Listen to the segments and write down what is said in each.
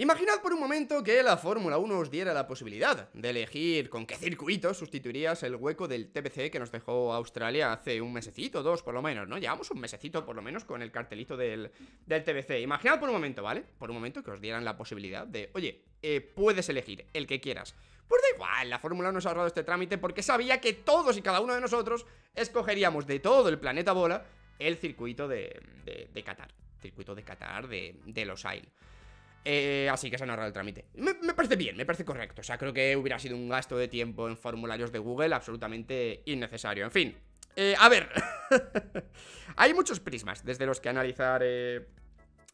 Imaginad por un momento que la Fórmula 1 os diera la posibilidad de elegir con qué circuito sustituirías el hueco del TPC que nos dejó Australia hace un mesecito, dos por lo menos, ¿no? Llevamos un mesecito por lo menos con el cartelito del, del Imaginad por un momento, ¿vale? Por un momento que os dieran la posibilidad de, oye, eh, puedes elegir el que quieras. Pues da igual, la Fórmula 1 nos ha ahorrado este trámite porque sabía que todos y cada uno de nosotros escogeríamos de todo el planeta bola el circuito de, de, de Qatar. Circuito de Qatar de, de Los Ailes. Eh, así que se ha ahorrado el trámite. Me, parece bien, me parece correcto. O sea, creo que hubiera sido un gasto de tiempo en formularios de Google absolutamente innecesario. En fin, eh, a ver. Hay muchos prismas desde los que analizar eh,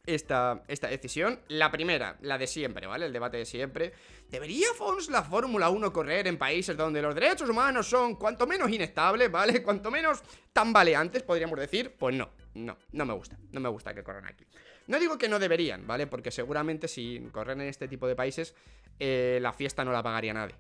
esta, esta decisión. La primera, la de siempre, ¿vale? El debate de siempre. ¿Debería Fons la Fórmula 1 correr en países donde los derechos humanos son cuanto menos inestables, ¿vale? Cuanto menos tambaleantes, podríamos decir. Pues no no, no me gusta, no me gusta que corran aquí. No digo que no deberían, ¿vale? Porque seguramente si corren en este tipo de países, eh, la fiesta no la pagaría nadie.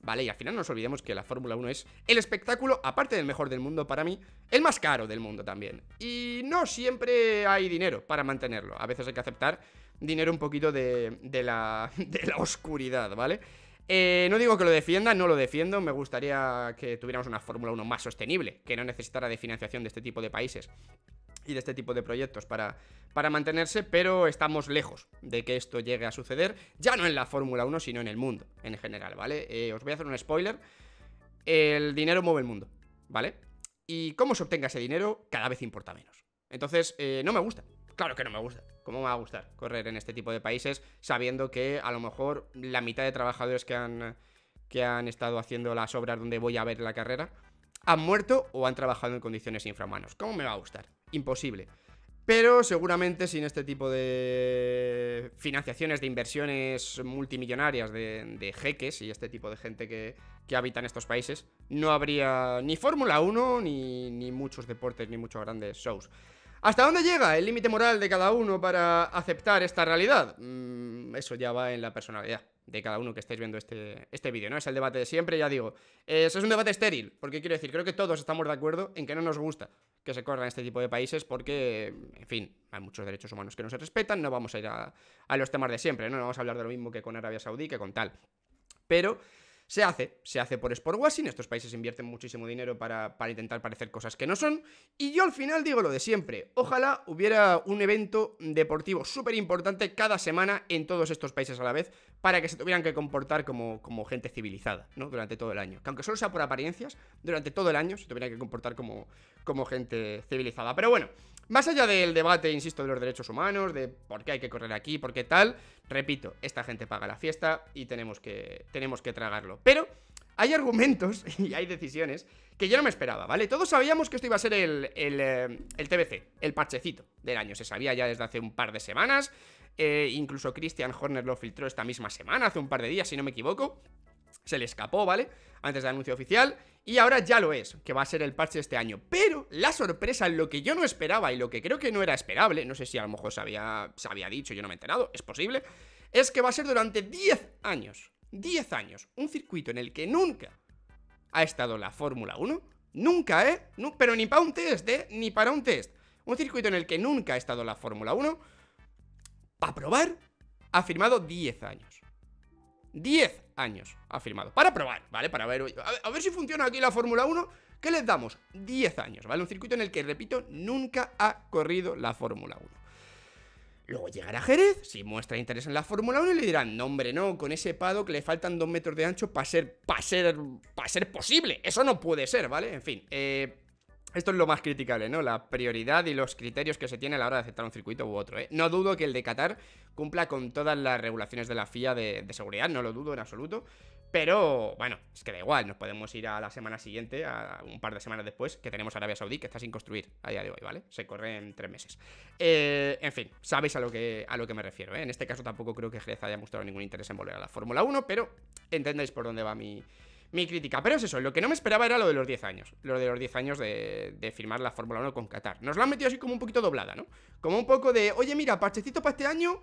¿Vale? Y al final no nos olvidemos que la Fórmula 1 es el espectáculo, aparte del mejor del mundo para mí, el más caro del mundo también. Y no siempre hay dinero para mantenerlo. A veces hay que aceptar dinero un poquito de, la, de la oscuridad, ¿vale? Eh, no digo que lo defienda, no lo defiendo. Me gustaría que tuviéramos una Fórmula 1 más sostenible, que no necesitara de financiación de este tipo de países y de este tipo de proyectos para, para mantenerse, pero estamos lejos de que esto llegue a suceder, ya no en la Fórmula 1, sino en el mundo en general, ¿vale? Eh, os voy a hacer un spoiler, el dinero mueve el mundo, ¿vale? Y cómo se obtenga ese dinero cada vez importa menos. Entonces, eh, no me gusta, claro que no me gusta. ¿Cómo me va a gustar correr en este tipo de países sabiendo que a lo mejor la mitad de trabajadores que han, que han estado haciendo las obras donde voy a ver la carrera han muerto o han trabajado en condiciones infrahumanos? ¿Cómo me va a gustar? imposible. Pero seguramente sin este tipo de financiaciones, de inversiones multimillonarias de, jeques y este tipo de gente que, habita en estos países, no habría ni Fórmula 1, ni, muchos deportes, ni muchos grandes shows. ¿Hasta dónde llega el límite moral de cada uno para aceptar esta realidad? Mm, eso ya va en la personalidad de cada uno que estáis viendo este, este vídeo, ¿no? Es el debate de siempre, ya digo. Eso es un debate estéril, porque quiero decir, creo que todos estamos de acuerdo en que no nos gusta que se corran este tipo de países porque, en fin, hay muchos derechos humanos que no se respetan, no vamos a ir a, a los temas de siempre, ¿no? No vamos a hablar de lo mismo que con Arabia Saudí, que con tal. Pero se hace, se hace por sport washing, estos países invierten muchísimo dinero para, para intentar parecer cosas que no son, y yo al final digo lo de siempre, ojalá hubiera un evento deportivo súper importante cada semana en todos estos países a la vez, para que se tuvieran que comportar como, como gente civilizada, ¿no? Durante todo el año. Que aunque solo sea por apariencias, durante todo el año se tuvieran que comportar como, como gente civilizada. Pero bueno, más allá del debate, insisto, de los derechos humanos, de por qué hay que correr aquí, por qué tal, repito, esta gente paga la fiesta y tenemos que, tenemos que tragarlo. Pero hay argumentos y hay decisiones que yo no me esperaba, ¿vale? Todos sabíamos que esto iba a ser el, el, eh, el TBC, el parchecito del año, se sabía ya desde hace un par de semanas, eh, incluso Christian Horner lo filtró esta misma semana, hace un par de días, si no me equivoco se le escapó, ¿vale? Antes del anuncio oficial. Y ahora ya lo es, que va a ser el parche este año. Pero la sorpresa, lo que yo no esperaba y lo que creo que no era esperable, no sé si a lo mejor se había, dicho, yo no me he enterado, es posible, es que va a ser durante 10 años. 10 años. Un circuito en el que nunca ha estado la Fórmula 1. Nunca, ¿eh? pero ni para un test, ¿eh? Ni para un test. Un circuito en el que nunca ha estado la Fórmula 1. Para probar, ha firmado 10 años. 10 años, ha firmado. Para probar, ¿vale? Para ver, a ver, si funciona aquí la Fórmula 1. ¿Qué les damos? 10 años, ¿vale? Un circuito en el que, repito, nunca ha corrido la Fórmula 1. Luego llegará Jerez, si muestra interés en la Fórmula 1 le dirán, no hombre, no, con ese pado que le faltan 2 metros de ancho para ser, para ser, para ser posible. Eso no puede ser, ¿vale? En fin, eh, esto es lo más criticable, ¿no? La prioridad y los criterios que se tiene a la hora de aceptar un circuito u otro, ¿eh? No dudo que el de Qatar cumpla con todas las regulaciones de la FIA de, seguridad, no lo dudo en absoluto. Pero bueno, es que da igual, nos podemos ir a la semana siguiente, a un par de semanas después, que tenemos Arabia Saudí, que está sin construir a día de hoy, ¿vale? Se corre en tres meses. Eh, en fin, sabéis a lo que, a lo que me refiero, ¿eh? En este caso tampoco creo que Jerez haya mostrado ningún interés en volver a la Fórmula 1, pero entendéis por dónde va mi, mi crítica. Pero es eso, lo que no me esperaba era lo de los 10 años. Lo de los 10 años de, firmar la Fórmula 1 con Qatar. Nos lo han metido así como un poquito doblada, ¿no? Como un poco de, oye, mira, parchecito para este año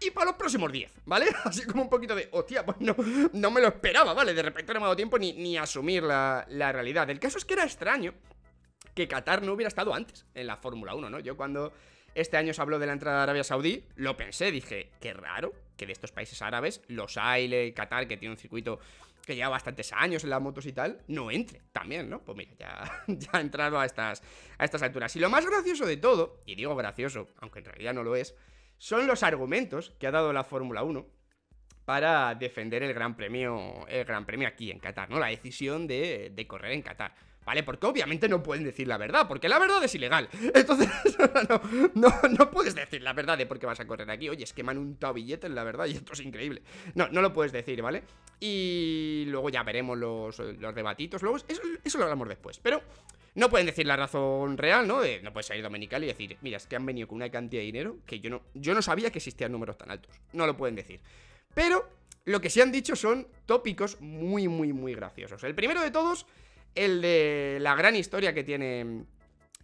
y para los próximos 10, ¿vale? Así como un poquito de, hostia, pues no, no me lo esperaba, ¿vale? De repente no me ha dado tiempo ni, asumir la, realidad. El caso es que era extraño que Qatar no hubiera estado antes en la Fórmula 1, ¿no? Yo cuando este año se habló de la entrada de Arabia Saudí, lo pensé, dije, qué raro que de estos países árabes, los Aile, Qatar, que tiene un circuito que lleva bastantes años en las motos y tal, no entre también, ¿no? Pues mira, ya, ya ha entrado a estas, a estas alturas. Y lo más gracioso de todo, y digo gracioso, aunque en realidad no lo es, son los argumentos que ha dado la Fórmula 1 para defender el Gran Premio, el Gran Premio aquí en Qatar, ¿no? La decisión de, de correr en Qatar. ¿vale? Porque obviamente no pueden decir la verdad, porque la verdad es ilegal. Entonces, no, no, puedes decir la verdad de por qué vas a correr aquí. Oye, es que me han untado billetes, la verdad, y esto es increíble. No, no lo puedes decir, ¿vale? Y luego ya veremos los, debatitos. Luego, eso, lo hablamos después. Pero no pueden decir la razón real, ¿no? no puedes salir Dominical y decir, mira, es que han venido con una cantidad de dinero que yo no, yo no sabía que existían números tan altos. No lo pueden decir. Pero lo que se han dicho son tópicos muy, muy, muy graciosos. El primero de todos el de la gran historia que tiene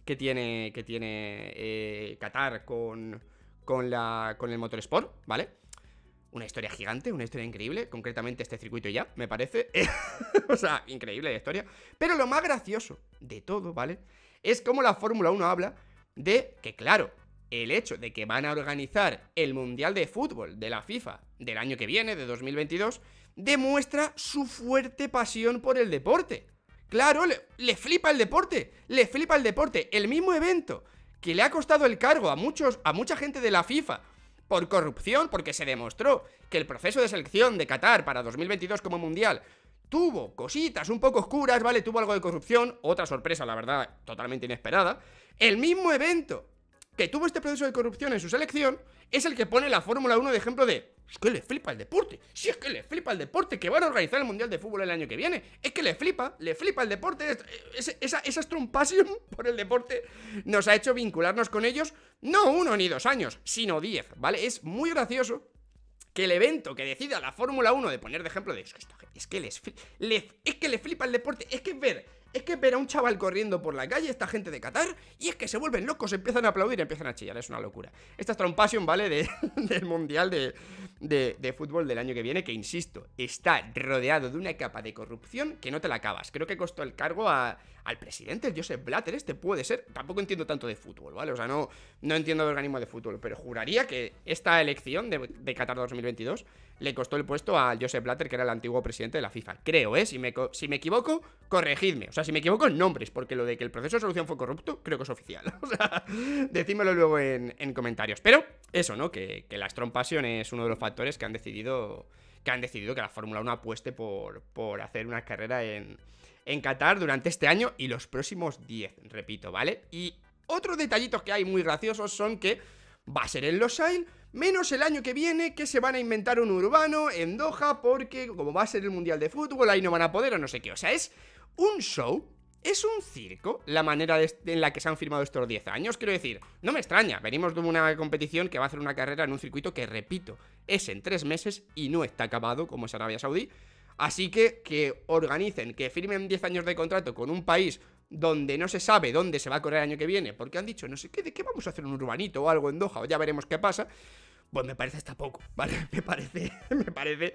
que tiene que tiene eh, Qatar con la con el motorsport, ¿vale? Una historia gigante, una historia increíble, concretamente este circuito ya, me parece. o sea, increíble la historia, pero lo más gracioso de todo, ¿vale? Es como la Fórmula 1 habla de que claro, el hecho de que van a organizar el Mundial de Fútbol de la FIFA del año que viene, de 2022, demuestra su fuerte pasión por el deporte. Claro, le, flipa el deporte, le flipa el deporte. El mismo evento que le ha costado el cargo a, muchos, a mucha gente de la FIFA por corrupción, porque se demostró que el proceso de selección de Qatar para 2022 como mundial tuvo cositas un poco oscuras, ¿vale? Tuvo algo de corrupción, otra sorpresa, la verdad, totalmente inesperada. El mismo evento que tuvo este proceso de corrupción en su selección es el que pone la Fórmula 1 de ejemplo de es que le flipa el deporte. Si es que le flipa el deporte, que van a organizar el Mundial de Fútbol el año que viene. Es que le flipa, le flipa el deporte. esa, esa por el deporte nos ha hecho vincularnos con ellos no uno ni dos años, sino diez, ¿vale? Es muy gracioso que el evento que decida la Fórmula 1 de poner de ejemplo de es que, les, es que le flipa el deporte, es que ver es que ver a un chaval corriendo por la calle, esta gente de Qatar, y es que se vuelven locos, empiezan a aplaudir, empiezan a chillar, es una locura. Esta es ¿vale? del Mundial de, Fútbol del año que viene, que insisto, está rodeado de una capa de corrupción que no te la acabas. Creo que costó el cargo al presidente, el Joseph Blatter, este puede ser. Tampoco entiendo tanto de fútbol, ¿vale? O sea, no, no entiendo de organismo de fútbol, pero juraría que esta elección de, Qatar 2022 le costó el puesto a Joseph Blatter, que era el antiguo presidente de la FIFA. Creo, ¿eh? Si me, si me equivoco, corregidme. O sea, si me equivoco en nombres, porque lo de que el proceso de solución fue corrupto, creo que es oficial. O sea, decímelo luego en, comentarios. Pero eso, ¿no? Que, la Strong Passion es uno de los factores que han decidido que han decidido que la Fórmula 1 apueste por, hacer una carrera en, Qatar durante este año y los próximos 10, repito, ¿vale? Y otros detallitos que hay muy graciosos son que va a ser en Los Losail, menos el año que viene que se van a inventar un urbano en Doha porque como va a ser el Mundial de Fútbol ahí no van a poder o no sé qué. O sea, es un show ¿Es un circo la manera en la que se han firmado estos 10 años? Quiero decir, no me extraña, venimos de una competición que va a hacer una carrera en un circuito que, repito, es en tres meses y no está acabado como es Arabia Saudí. Así que que organicen, que firmen 10 años de contrato con un país donde no se sabe dónde se va a correr el año que viene, porque han dicho, no sé qué, de qué vamos a hacer un urbanito o algo en Doha, o ya veremos qué pasa, pues me parece hasta poco, ¿vale? Me parece, me parece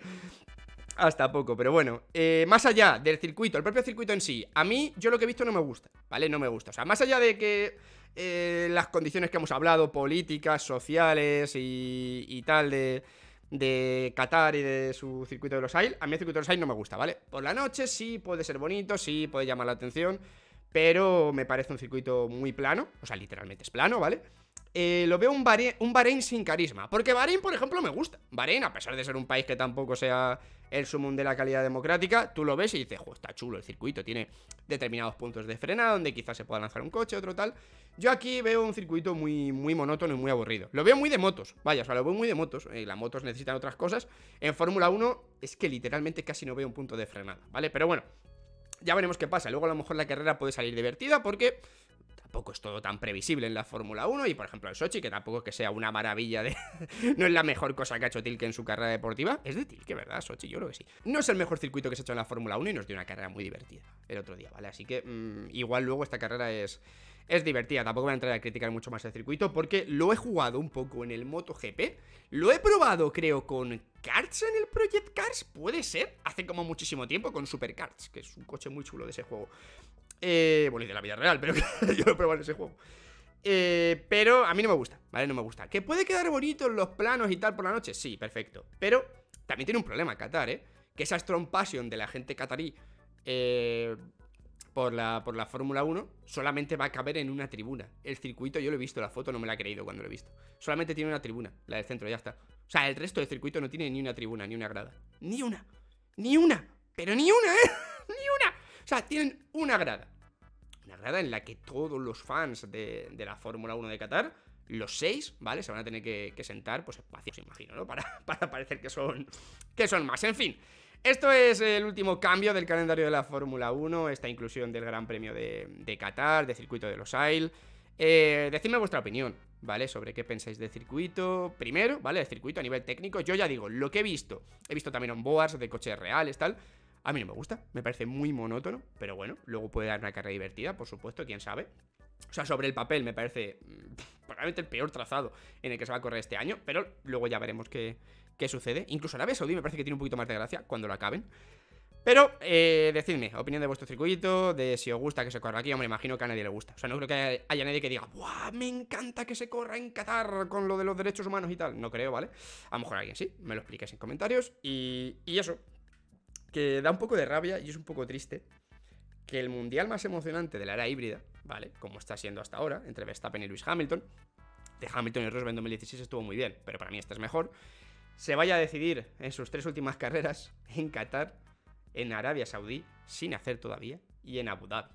hasta poco, pero bueno. Eh, más allá del circuito, el propio circuito en sí, a mí yo lo que he visto no me gusta, ¿vale? No me gusta. O sea, más allá de que eh, las condiciones que hemos hablado, políticas, sociales y, tal de, de, Qatar y de su circuito de los Ailes, a mí el circuito de los Ailes no me gusta, ¿vale? Por la noche sí puede ser bonito, sí puede llamar la atención, pero me parece un circuito muy plano, o sea, literalmente es plano, ¿vale? Eh, lo veo un Bahrein, sin carisma. Porque Bahrein, por ejemplo, me gusta. Bahrein, a pesar de ser un país que tampoco sea el sumum de la calidad democrática, tú lo ves y dices, jo, está chulo el circuito, tiene determinados puntos de frenada donde quizás se pueda lanzar un coche, otro tal. Yo aquí veo un circuito muy, muy monótono y muy aburrido. Lo veo muy de motos, vaya, o sea, lo veo muy de motos. Eh, las motos necesitan otras cosas. En Fórmula 1 es que literalmente casi no veo un punto de frenada, ¿vale? Pero bueno, ya veremos qué pasa. Luego a lo mejor la carrera puede salir divertida porque tampoco es todo tan previsible en la Fórmula 1 y por ejemplo el Sochi, que tampoco que sea una maravilla de... no es la mejor cosa que ha hecho Tilke en su carrera deportiva. Es de Tilke, ¿verdad? Sochi, yo creo que sí. No es el mejor circuito que se ha hecho en la Fórmula 1 y nos dio una carrera muy divertida el otro día, ¿vale? Así que mm, igual luego esta carrera es... Es divertida, tampoco voy a entrar a criticar mucho más el circuito porque lo he jugado un poco en el MotoGP, lo he probado creo con Karts en el Project Cars, puede ser, hace como muchísimo tiempo con Super Karts, que es un coche muy chulo de ese juego. Eh, bueno, y de la vida real, pero yo lo he probado en ese juego. Eh, pero a mí no me gusta, ¿vale? No me gusta. ¿Que puede quedar bonito en los planos y tal por la noche? Sí, perfecto. Pero también tiene un problema Qatar, ¿eh? Que esa Strong Passion de la gente qatarí eh, por la, por la Fórmula 1 solamente va a caber en una tribuna. El circuito, yo lo he visto, la foto no me la he creído cuando lo he visto. Solamente tiene una tribuna, la del centro, ya está. O sea, el resto del circuito no tiene ni una tribuna, ni una grada. Ni una. Ni una. Pero ni una, ¿eh? ni una. O sea, tienen una grada una en la que todos los fans de, la Fórmula 1 de Qatar, los seis, ¿vale? Se van a tener que, sentar, pues espacios, imagino, ¿no? Para, parecer que son, que son más. En fin, esto es el último cambio del calendario de la Fórmula 1, esta inclusión del Gran Premio de, Qatar, de Circuito de los Ailes. Eh, decidme vuestra opinión, ¿vale? Sobre qué pensáis de circuito. Primero, ¿vale? El circuito a nivel técnico. Yo ya digo, lo que he visto. He visto también on boards de coches reales, tal. A mí no me gusta, me parece muy monótono, pero bueno, luego puede dar una carrera divertida, por supuesto, quién sabe. O sea, sobre el papel me parece mm, probablemente el peor trazado en el que se va a correr este año, pero luego ya veremos qué, sucede. Incluso Arabia Saudí me parece que tiene un poquito más de gracia cuando lo acaben. Pero eh, decidme, opinión de vuestro circuito, de si os gusta que se corra aquí, me imagino que a nadie le gusta. O sea, no creo que haya, nadie que diga, ¡buah! Me encanta que se corra en Qatar con lo de los derechos humanos y tal. No creo, ¿vale? A lo mejor alguien sí, me lo expliques en comentarios. Y, y eso, que da un poco de rabia y es un poco triste que el mundial más emocionante de la era híbrida, ¿vale? Como está siendo hasta ahora, entre Verstappen y Lewis Hamilton, de Hamilton y Rosberg en 2016 estuvo muy bien, pero para mí este es mejor, se vaya a decidir en sus tres últimas carreras en Qatar, en Arabia Saudí, sin hacer todavía, y en Abu Dhabi.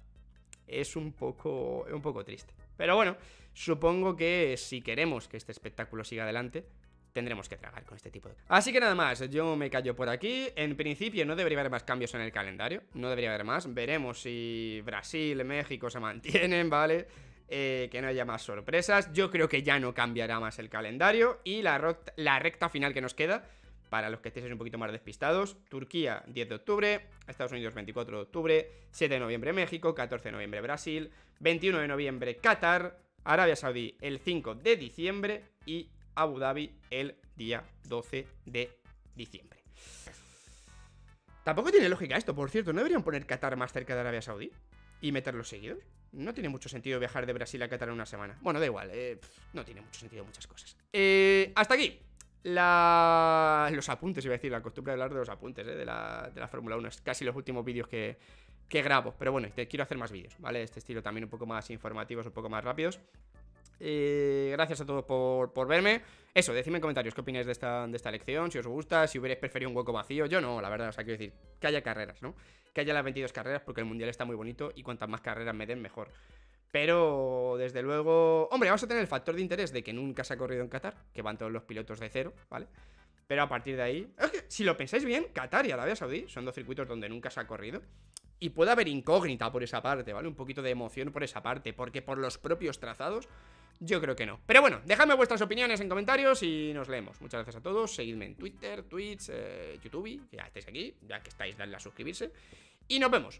Es un poco, un poco triste. Pero bueno, supongo que si queremos que este espectáculo siga adelante, tendremos que tragar con este tipo de... Así que nada más, yo me callo por aquí. En principio no debería haber más cambios en el calendario, no debería haber más. Veremos si Brasil, México se mantienen, ¿vale? Eh, que no haya más sorpresas. Yo creo que ya no cambiará más el calendario. Y la, la recta final que nos queda, para los que estéis un poquito más despistados, Turquía 10 de octubre, Estados Unidos 24 de octubre, 7 de noviembre México, 14 de noviembre Brasil, 21 de noviembre Qatar, Arabia Saudí el 5 de diciembre y Abu Dhabi el día 12 de diciembre. Tampoco tiene lógica esto, por cierto, ¿no deberían poner Qatar más cerca de Arabia Saudí? ¿Y meterlos seguidos? No tiene mucho sentido viajar de Brasil a Qatar en una semana. Bueno, da igual, eh, no tiene mucho sentido muchas cosas. Eh, hasta aquí los apuntes, iba a decir, la costumbre de hablar de los apuntes eh, de la, Fórmula 1. Es casi los últimos vídeos que, que grabo. Pero bueno, te quiero hacer más vídeos, ¿vale? Este estilo también un poco más informativos, un poco más rápidos. Eh, gracias a todos por, verme. Eso, decidme en comentarios qué opináis de esta, de elección, si os gusta, si hubierais preferido un hueco vacío. Yo no, la verdad, o sea, quiero decir, que haya carreras, ¿no? Que haya las 22 carreras porque el mundial está muy bonito y cuantas más carreras me den, mejor. Pero, desde luego, hombre, vamos a tener el factor de interés de que nunca se ha corrido en Qatar, que van todos los pilotos de cero, ¿vale? Pero a partir de ahí, si lo pensáis bien, Qatar y Arabia Saudí son dos circuitos donde nunca se ha corrido. Y puede haber incógnita por esa parte, ¿vale? Un poquito de emoción por esa parte, porque por los propios trazados yo creo que no. Pero bueno, dejadme vuestras opiniones en comentarios y nos leemos. Muchas gracias a todos. Seguidme en Twitter, Twitch, eh, YouTube. Ya estáis aquí, ya que estáis, dadle a suscribirse. Y nos vemos.